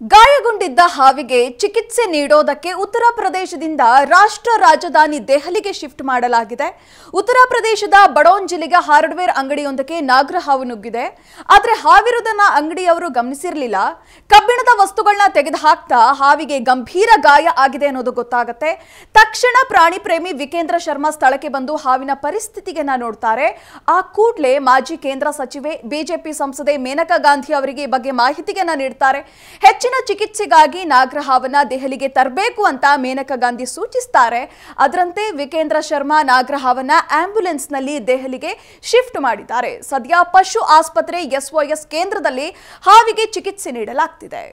Guys ಗಾಯಗೊಂಡಿದ್ದ ಹಾವಿಗೆ ಚಿಕಿತ್ಸೆ ನೀಡೋದಕ್ಕೆ ಉತ್ತರ ಪ್ರದೇಶದಿಂದ ರಾಷ್ಟ್ರ ರಾಜಧಾನಿ ದೆಹಲಿಗೆ ಶಿಫ್ಟ್ ಮಾಡಲಾಗಿದೆ ಉತ್ತರ ಪ್ರದೇಶದ ಬಡೋನ್ ಜಿಲ್ಲೆಗೆ ಹಾರ್ಡ್ವೇರ್ ಅಂಗಡಿಯೊಂದಕ್ಕೆ ನಾಗ್ರ ಹಾವು ನುಗ್ಗಿದೆ ಆದರೆ ಹಾವಿರುವುದನ್ನು ಅಂಗಡಿಯವರು ಗಮನಿಸಿರಲಿಲ್ಲ ಕಬ್ಬಿಣದ ವಸ್ತುಗಳನ್ನ ತೆಗೆದು ಹಾಕ್ತಾ ಹಾವಿಗೆ ಗಂಭೀರ ಗಾಯ ಆಗಿದೆ ಅನ್ನೋದು ಗೊತ್ತಾಗುತ್ತೆ ತಕ್ಷಣ ಪ್ರಾಣಿ ಪ್ರೇಮಿ ವಿಕೇಂದ್ರ ಶರ್ಮಾ ಸ್ಥಳಕ್ಕೆ ಬಂದು ಹಾವಿನ ಪರಿಸ್ಥಿತಿಗೆನ ನೋಡ್ತಾರೆ ಆ ಕೂಡಲೇ ಮಾಜಿ ಕೇಂದ್ರ ಸಚಿವೆ ಬಿಜೆಪಿ ಸಂಸದೆ ಮೇನಕಾ ಗಾಂಧಿ ಅವರಿಗೆ ಬಗ್ಗೆ ಮಾಹಿತಿಯನ್ನ ನೀಡ್ತಾರೆ ಹೆಚ್ಚಿನ ಚಿಕಿತ್ಸೆ ಚಿಕಿತ್ಸೆಗಾಗಿ ನಾಗ್ರಹಾವನ್ನ ದೆಹಲಿಗೆ ತರಬೇಕು ಅಂತ ಮೇನಕಾ ಗಾಂಧಿ ಸೂಚಿಸ್ತಾರೆ ಅದರಂತೆ ವಿಕೇಂದ್ರ ಶರ್ಮಾ ನಾಗ್ರಹಾವನ್ನ ಆಂಬ್ಯುಲೆನ್ಸ್ನಲ್ಲಿ ದೆಹಲಿಗೆ ಶಿಫ್ಟ್ ಮಾಡಿದ್ದಾರೆ ಸದ್ಯ ಪಶು ಆಸ್ಪತ್ರೆ ಎಸ್ಒಎಸ್ ಕೇಂದ್ರದಲ್ಲಿ ಹಾವಿಗೆ ಚಿಕಿತ್ಸೆ ನೀಡಲಾಗ್ತಿದೆ